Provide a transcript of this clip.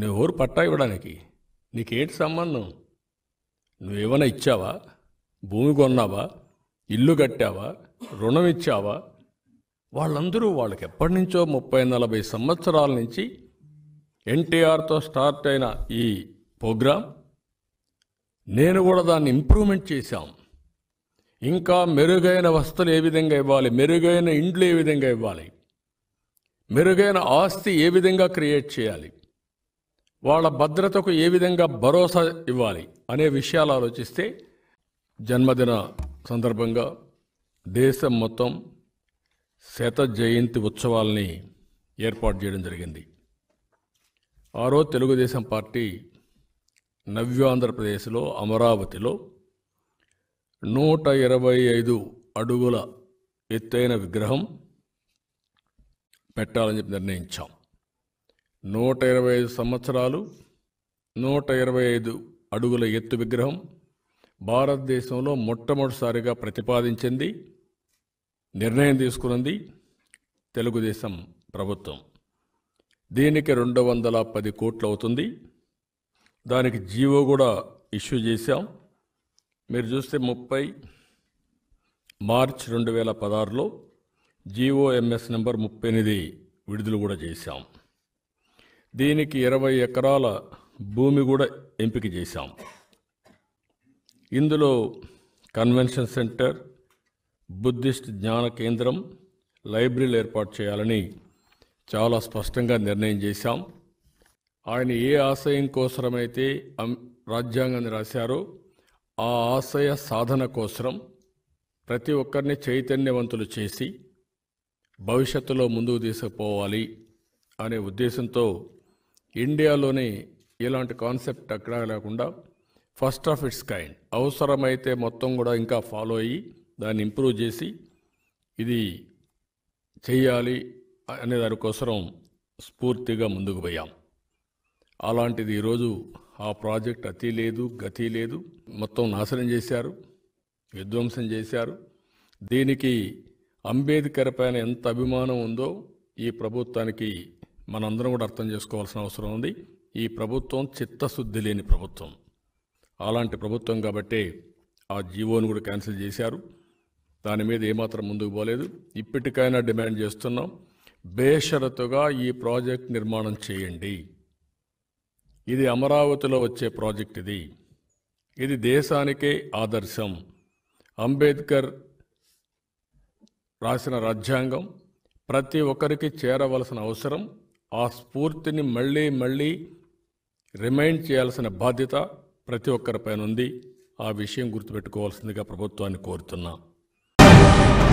నీ ఊరు పట్టా ఇవ్వడానికి నీకేంటి సంబంధం నువ్వేమైనా ఇచ్చావా భూమి కొన్నావా ఇల్లు కట్టావా రుణం ఇచ్చావా వాళ్ళందరూ వాళ్ళకి ఎప్పటి నుంచో ముప్పై నలభై సంవత్సరాల నుంచి ఎన్టీఆర్తో స్టార్ట్ అయిన ఈ ప్రోగ్రాం నేను కూడా దాన్ని ఇంప్రూవ్మెంట్ చేశాం ఇంకా మెరుగైన వస్తువులు ఏ విధంగా ఇవ్వాలి మెరుగైన ఇండ్లు ఏ విధంగా ఇవ్వాలి మెరుగైన ఆస్తి ఏ విధంగా క్రియేట్ చేయాలి వాళ్ళ భద్రతకు ఏ విధంగా భరోసా ఇవ్వాలి అనే విషయాలు ఆలోచిస్తే జన్మదిన సందర్భంగా దేశం మొత్తం శత జయంతి ఉత్సవాల్ని ఏర్పాటు చేయడం జరిగింది ఆ రోజు తెలుగుదేశం పార్టీ నవ్యాంధ్రప్రదేశ్లో అమరావతిలో నూట ఇరవై ఐదు అడుగుల ఎత్తైన విగ్రహం పెట్టాలని చెప్పి నిర్ణయించాం నూట ఇరవై ఐదు సంవత్సరాలు నూట ఇరవై ఐదు అడుగుల ఎత్తు విగ్రహం భారతదేశంలో మొట్టమొదటిసారిగా ప్రతిపాదించింది నిర్ణయం తీసుకున్నది తెలుగుదేశం ప్రభుత్వం దీనికి రెండు వందల పది కోట్లు అవుతుంది దానికి జీవో కూడా ఇష్యూ చేశాం మీరు చూస్తే ముప్పై మార్చ్ రెండు వేల పదహారులో జీఓఎంఎస్ నెంబర్ ముప్పై ఎనిమిది విడుదల కూడా చేశాం దీనికి ఇరవై ఎకరాల భూమి కూడా ఎంపిక చేశాం ఇందులో కన్వెన్షన్ సెంటర్ బుద్ధిస్ట్ జ్ఞాన కేంద్రం లైబ్రరీలు ఏర్పాటు చేయాలని చాలా స్పష్టంగా నిర్ణయం చేశాం ఆయన ఏ ఆశయం కోసమైతే రాజ్యాంగాన్ని రాశారో ఆ ఆశయ సాధన కోసరం ప్రతి ఒక్కరిని చైతన్యవంతులు చేసి భవిష్యత్తులో ముందుకు తీసుకుపోవాలి అనే ఉద్దేశంతో ఇండియాలోని ఇలాంటి కాన్సెప్ట్ అక్కడ లేకుండా ఫస్ట్ ఆఫ్ ఇట్స్ కైండ్ అవసరమైతే మొత్తం కూడా ఇంకా ఫాలో అయ్యి దాన్ని ఇంప్రూవ్ చేసి ఇది చేయాలి అనే దానికోసం స్ఫూర్తిగా ముందుకు పోయాం అలాంటిది ఈరోజు ఆ ప్రాజెక్ట్ అతి లేదు గతి లేదు మొత్తం నాశనం చేశారు విధ్వంసం చేశారు దీనికి అంబేద్కర్ పైన ఎంత అభిమానం ఉందో ఈ ప్రభుత్వానికి మనందరం కూడా అర్థం చేసుకోవాల్సిన అవసరం ఉంది ఈ ప్రభుత్వం చిత్తశుద్ధి లేని ప్రభుత్వం అలాంటి ప్రభుత్వం కాబట్టి ఆ జీవోను కూడా క్యాన్సిల్ చేశారు దాని మీద ఏమాత్రం ముందుకు పోలేదు ఇప్పటికైనా డిమాండ్ చేస్తున్నాం బేషరతుగా ఈ ప్రాజెక్ట్ నిర్మాణం చేయండి ఇది అమరావతిలో వచ్చే ప్రాజెక్ట్ ఇది ఇది దేశానికే ఆదర్శం అంబేద్కర్ రాసిన రాజ్యాంగం ప్రతి ఒక్కరికి చేరవలసిన అవసరం ఆ స్ఫూర్తిని మళ్ళీ మళ్ళీ రిమైండ్ చేయాల్సిన బాధ్యత ప్రతి ఒక్కరిపైన ఉంది ఆ విషయం గుర్తుపెట్టుకోవాల్సిందిగా ప్రభుత్వాన్ని కోరుతున్నాం